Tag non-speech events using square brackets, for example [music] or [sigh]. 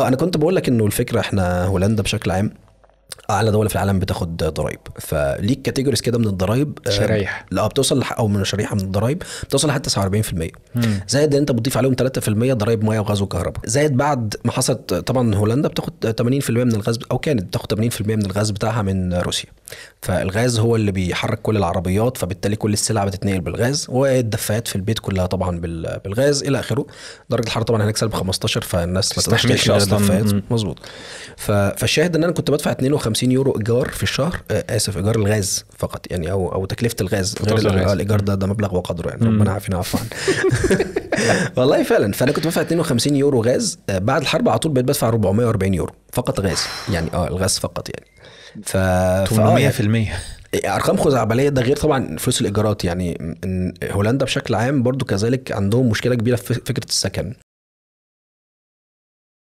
آه، انا كنت بقول لك انه الفكره احنا هولندا بشكل عام اعلى دوله في العالم بتاخد ضرايب فليك كاتيجوريز كده من الضرايب شرايح لا بتوصل او من شريحه من الضرايب بتوصل لحد 49% زائد انت بتضيف عليهم 3% ضرايب ميه وغاز وكهرباء زائد بعد ما حصلت طبعا هولندا بتاخد 80% من الغاز او كانت بتاخد 80% من الغاز بتاعها من روسيا فالغاز هو اللي بيحرك كل العربيات فبالتالي كل السلع بتتنقل بالغاز والدفايات في البيت كلها طبعا بالغاز الى اخره درجه الحراره طبعا هناك سالب 15 فالناس ما تستحملش الدفايات مظبوط فالشاهد ان انا كنت بدفع 52 يورو ايجار في الشهر آه، اسف ايجار الغاز فقط يعني او او تكلفه الغاز غير آه، الايجار ده ده مبلغ وقدره يعني ربنا يعافينا عفوا [laughs] والله فعلا فانا كنت بدفع 52 يورو غاز آه، بعد الحرب على طول بقيت بدفع 440 يورو فقط غاز يعني اه الغاز فقط يعني ف 800% آه، يعني ارقام خزعبليه ده غير طبعا فلوس الايجارات يعني هولندا بشكل عام برضو كذلك عندهم مشكله كبيره في فكره السكن